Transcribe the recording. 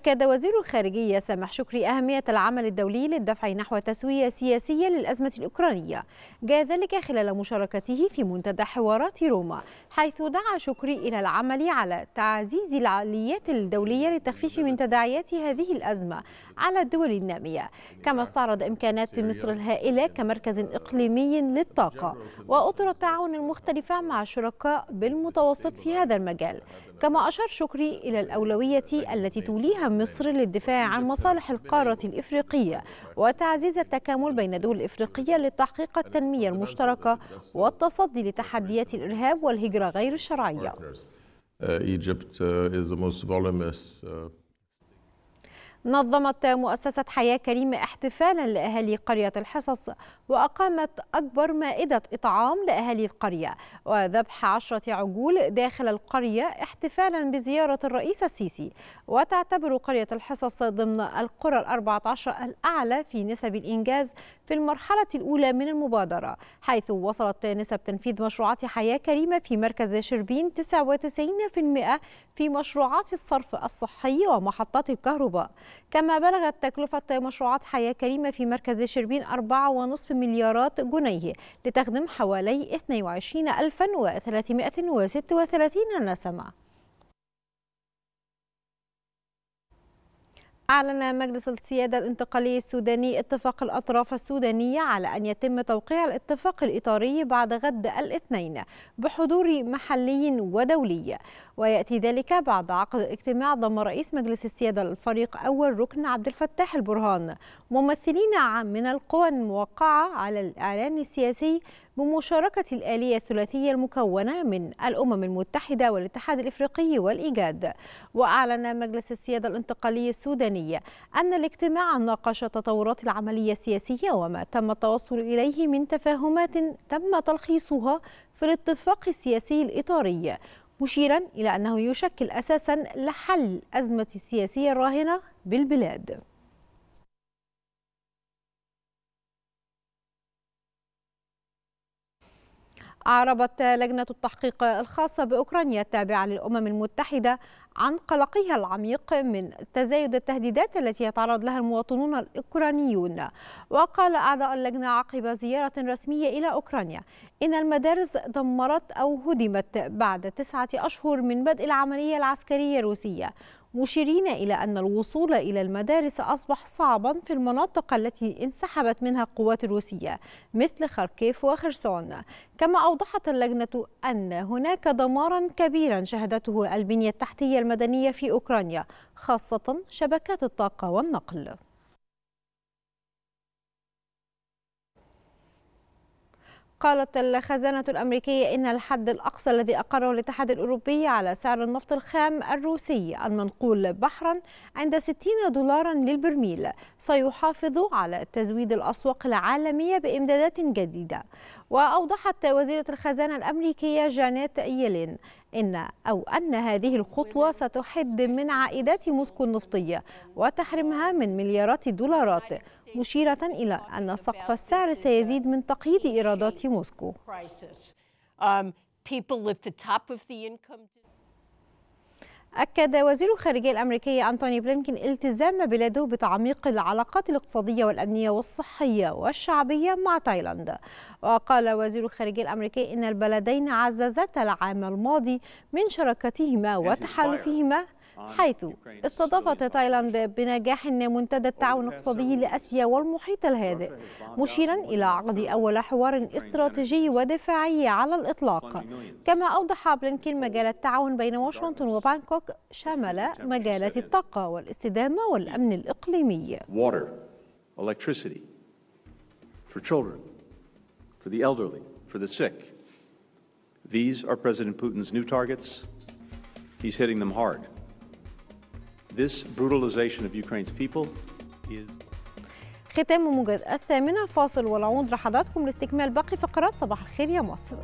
أكد وزير الخارجية سامح شكري أهمية العمل الدولي للدفع نحو تسوية سياسية للأزمة الأوكرانية جاء ذلك خلال مشاركته في منتدى حوارات روما حيث دعا شكري إلى العمل على تعزيز العاليات الدولية للتخفيف من تداعيات هذه الأزمة على الدول النامية كما استعرض إمكانات مصر الهائلة كمركز إقليمي للطاقة وأطر التعاون المختلفة مع الشركاء بالمتوسط في هذا المجال كما أشار شكري إلى الأولوية التي توليها مصر للدفاع عن مصالح القارة الإفريقية وتعزيز التكامل بين الدول الإفريقية لتحقيق التنمية المشتركة والتصدي لتحديات الإرهاب والهجرة غير الشرعية. نظمت مؤسسة حياة كريمة احتفالا لأهالي قرية الحصص وأقامت أكبر مائدة إطعام لأهالي القرية وذبح عشرة عجول داخل القرية احتفالا بزيارة الرئيس السيسي وتعتبر قرية الحصص ضمن القرى الأربعة عشر الأعلى في نسب الإنجاز في المرحلة الأولى من المبادرة حيث وصلت نسب تنفيذ مشروعات حياة كريمة في مركز شربين 99% في مشروعات الصرف الصحي ومحطات الكهرباء كما بلغت تكلفة مشروعات حياة كريمة في مركز شربين 4.5 مليارات جنيه لتخدم حوالي 22336 نسمة أعلن مجلس السيادة الانتقالي السوداني اتفاق الأطراف السودانية على أن يتم توقيع الاتفاق الإطاري بعد غد الاثنين بحضور محلي ودولي ويأتي ذلك بعد عقد اجتماع ضم رئيس مجلس السيادة الفريق أول ركن عبد الفتاح البرهان ممثلين من القوى الموقعة على الإعلان السياسي بمشاركة الآلية الثلاثية المكونة من الأمم المتحدة والاتحاد الإفريقي والإيجاد وأعلن مجلس السيادة الانتقالي السوداني أن الاجتماع ناقش تطورات العملية السياسية وما تم التوصل إليه من تفاهمات تم تلخيصها في الاتفاق السياسي الإطاري مشيرا إلى أنه يشكل أساسا لحل أزمة السياسية الراهنة بالبلاد أعربت لجنة التحقيق الخاصة بأوكرانيا التابعة للأمم المتحدة عن قلقها العميق من تزايد التهديدات التي يتعرض لها المواطنون الأوكرانيون وقال أعضاء اللجنة عقب زيارة رسمية إلى أوكرانيا إن المدارس دمرت أو هدمت بعد تسعة أشهر من بدء العملية العسكرية الروسية مشيرين إلى أن الوصول إلى المدارس أصبح صعبا في المناطق التي انسحبت منها القوات الروسية مثل خاركيف وخرسون كما أوضحت اللجنة أن هناك دمارا كبيرا شهدته البنية التحتية المدنية في أوكرانيا خاصة شبكات الطاقة والنقل قالت الخزانة الأمريكية إن الحد الأقصى الذي أقره الاتحاد الأوروبي على سعر النفط الخام الروسي المنقول بحرا عند 60 دولارا للبرميل سيحافظ على تزويد الأسواق العالمية بإمدادات جديدة وأوضحت وزيرة الخزانة الأمريكية جانيت يلين إن أو أن هذه الخطوة ستحد من عائدات موسكو النفطية وتحرمها من مليارات الدولارات مشيرة إلى أن سقف السعر سيزيد من تقييد إيرادات موسكو أكد وزير الخارجية الأمريكية أنتوني بلينكين التزام بلاده بتعميق العلاقات الاقتصادية والأمنية والصحية والشعبية مع تايلاند وقال وزير الخارجية الأمريكي إن البلدين عززتا العام الماضي من شراكتهما وتحالفهما حيث استضافت تايلاند بنجاح منتدى التعاون الاقتصادي لاسيا والمحيط الهادئ مشيرا الى عقد اول حوار استراتيجي ودفاعي على الاطلاق كما اوضح بلينكين مجال التعاون بين واشنطن وبانكوك شمل مجالات الطاقه والاستدامه والامن الاقليمي for children, for the elderly, for the sick. These are President Putin's new targets. He's hitting them hard. This brutalization of Ukraine's people is ختام موجز الثامنة فاصل والعود لحضراتكم لاستكمال باقي فقرات صباح الخير يا مصر